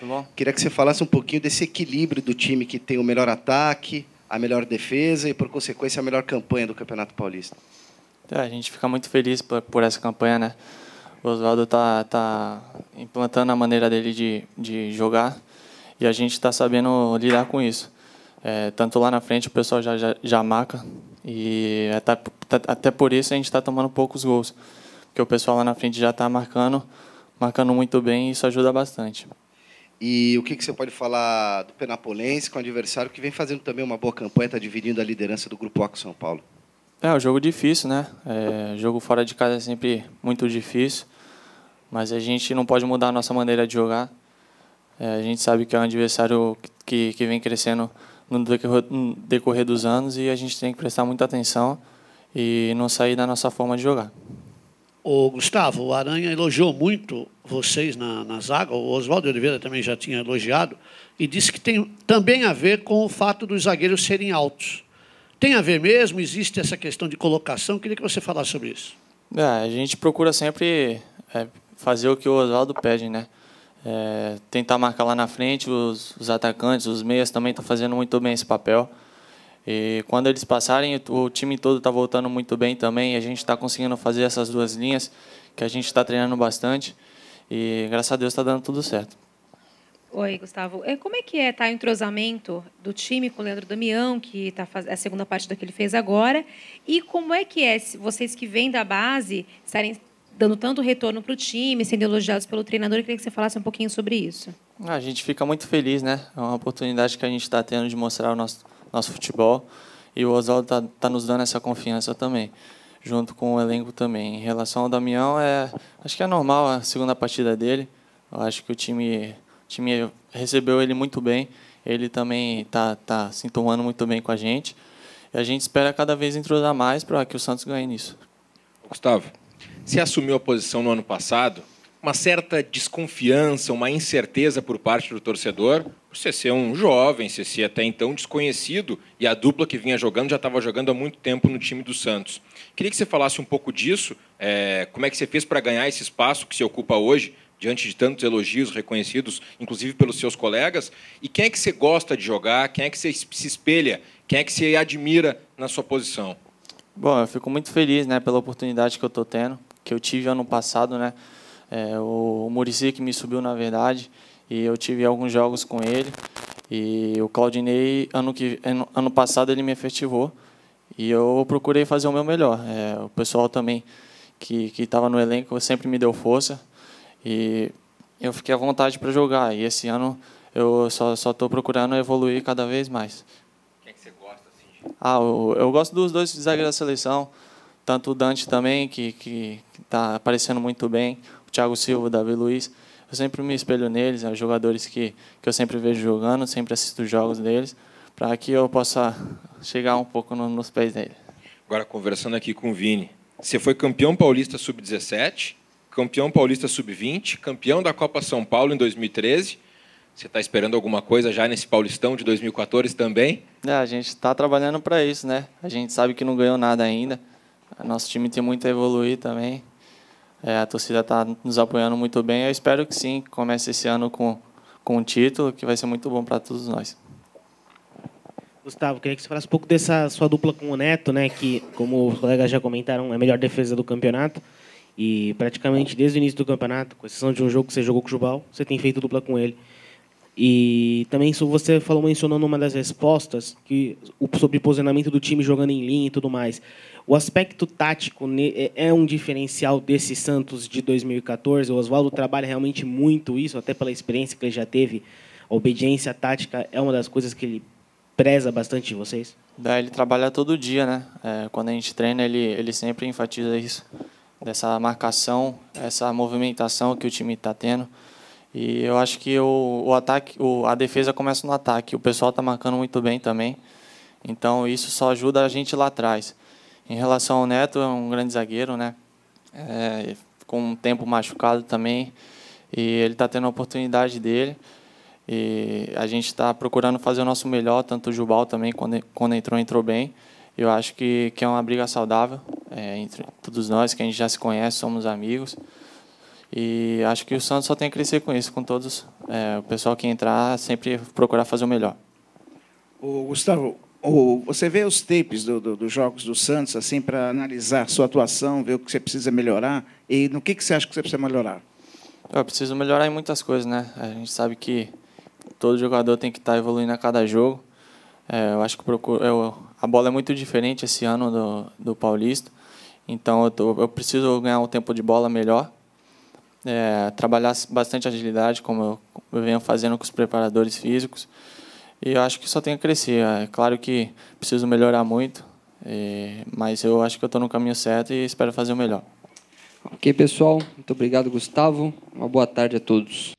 Tá Queria que você falasse um pouquinho desse equilíbrio do time que tem o melhor ataque, a melhor defesa e, por consequência, a melhor campanha do Campeonato Paulista. É, a gente fica muito feliz por, por essa campanha, né? O Oswaldo tá, tá implantando a maneira dele de, de jogar e a gente está sabendo lidar com isso. É, tanto lá na frente o pessoal já, já, já marca e até, até por isso a gente está tomando poucos gols, porque o pessoal lá na frente já está marcando, marcando muito bem e isso ajuda bastante. E o que, que você pode falar do Penapolense, com um adversário que vem fazendo também uma boa campanha, está dividindo a liderança do Grupo com São Paulo? É um jogo difícil, né? É, jogo fora de casa é sempre muito difícil, mas a gente não pode mudar a nossa maneira de jogar. É, a gente sabe que é um adversário que, que vem crescendo no decorrer, no decorrer dos anos e a gente tem que prestar muita atenção e não sair da nossa forma de jogar. O Gustavo, o Aranha elogiou muito vocês na, na zaga, o Oswaldo Oliveira também já tinha elogiado, e disse que tem também a ver com o fato dos zagueiros serem altos. Tem a ver mesmo? Existe essa questão de colocação? Queria que você falasse sobre isso. É, a gente procura sempre é, fazer o que o Oswaldo pede, né? É, tentar marcar lá na frente, os, os atacantes, os meias também estão fazendo muito bem esse papel. E quando eles passarem, o time todo está voltando muito bem também. a gente está conseguindo fazer essas duas linhas, que a gente está treinando bastante. E graças a Deus está dando tudo certo. Oi, Gustavo. É, como é que é tá, o entrosamento do time com o Leandro Damião, que está é a segunda parte que ele fez agora? E como é que é vocês que vêm da base estarem dando tanto retorno para o time, sendo elogiados pelo treinador? Eu queria que você falasse um pouquinho sobre isso. Ah, a gente fica muito feliz, né? É uma oportunidade que a gente está tendo de mostrar o nosso nosso futebol. E o Oswaldo está tá nos dando essa confiança também, junto com o elenco também. Em relação ao Damião, é, acho que é normal a segunda partida dele. Eu acho que o time, o time recebeu ele muito bem. Ele também está tá se tomando muito bem com a gente. E a gente espera cada vez entrosar mais para que o Santos ganhe nisso. Gustavo, você assumiu a posição no ano passado uma certa desconfiança, uma incerteza por parte do torcedor, por você ser um jovem, você ser até então desconhecido, e a dupla que vinha jogando já estava jogando há muito tempo no time do Santos. Queria que você falasse um pouco disso, é, como é que você fez para ganhar esse espaço que se ocupa hoje, diante de tantos elogios reconhecidos, inclusive pelos seus colegas, e quem é que você gosta de jogar, quem é que você se espelha, quem é que você admira na sua posição? Bom, eu fico muito feliz né, pela oportunidade que eu estou tendo, que eu tive ano passado, né? É, o, o Murici que me subiu, na verdade, e eu tive alguns jogos com ele. E o Claudinei, ano, que, ano, passado, ele me efetivou. E eu procurei fazer o meu melhor. É, o pessoal também que estava no elenco sempre me deu força. E eu fiquei à vontade para jogar. E esse ano eu só estou procurando evoluir cada vez mais. Quem é que você gosta? Assim? Ah, eu, eu gosto dos dois zagueiros da seleção. Tanto o Dante também, que está aparecendo muito bem. Thiago Silva, Davi Luiz. Eu sempre me espelho neles, é, os jogadores que, que eu sempre vejo jogando, sempre assisto os jogos deles, para que eu possa chegar um pouco no, nos pés deles. Agora, conversando aqui com o Vini, você foi campeão paulista sub-17, campeão paulista sub-20, campeão da Copa São Paulo em 2013. Você está esperando alguma coisa já nesse Paulistão de 2014 também? É, a gente está trabalhando para isso, né? A gente sabe que não ganhou nada ainda. Nosso time tem muito a evoluir também. É, a torcida está nos apoiando muito bem. Eu espero que sim, que comece esse ano com, com um título, que vai ser muito bom para todos nós. Gustavo, queria que você falasse um pouco dessa sua dupla com o Neto, né? Que, como os colegas já comentaram, é a melhor defesa do campeonato. E praticamente desde o início do campeonato, com exceção de um jogo que você jogou com o Jubal, você tem feito dupla com ele. E também você falou mencionando uma das respostas que sobre o posicionamento do time jogando em linha e tudo mais. O aspecto tático é, é um diferencial desse Santos de 2014. O Oswaldo trabalha realmente muito isso, até pela experiência que ele já teve. A obediência tática é uma das coisas que ele preza bastante de vocês. dá ele trabalha todo dia, né? É, quando a gente treina, ele ele sempre enfatiza isso, dessa marcação, essa movimentação que o time está tendo. E eu acho que o, o ataque, o, a defesa começa no ataque. O pessoal está marcando muito bem também. Então isso só ajuda a gente lá atrás. Em relação ao Neto, é um grande zagueiro, né? É, com um tempo machucado também. E ele está tendo a oportunidade dele. E a gente está procurando fazer o nosso melhor, tanto o Jubal também, quando, quando entrou, entrou bem. Eu acho que, que é uma briga saudável é, entre todos nós, que a gente já se conhece, somos amigos. E acho que o Santos só tem a crescer com isso, com todos. É, o pessoal que entrar sempre procurar fazer o melhor. O Gustavo, o, você vê os tapes do, do, dos jogos do Santos assim para analisar sua atuação, ver o que você precisa melhorar e no que, que você acha que você precisa melhorar? Eu preciso melhorar em muitas coisas, né? A gente sabe que todo jogador tem que estar tá evoluindo a cada jogo. É, eu acho que procuro, é, eu, a bola é muito diferente esse ano do, do Paulista, então eu, tô, eu preciso ganhar um tempo de bola melhor é, trabalhar bastante agilidade, como eu, eu venho fazendo com os preparadores físicos. E eu acho que só tem a crescer. É claro que preciso melhorar muito, e, é, mas eu acho que eu estou no caminho certo e espero fazer o melhor. Ok, pessoal. Muito obrigado, Gustavo. Uma boa tarde a todos.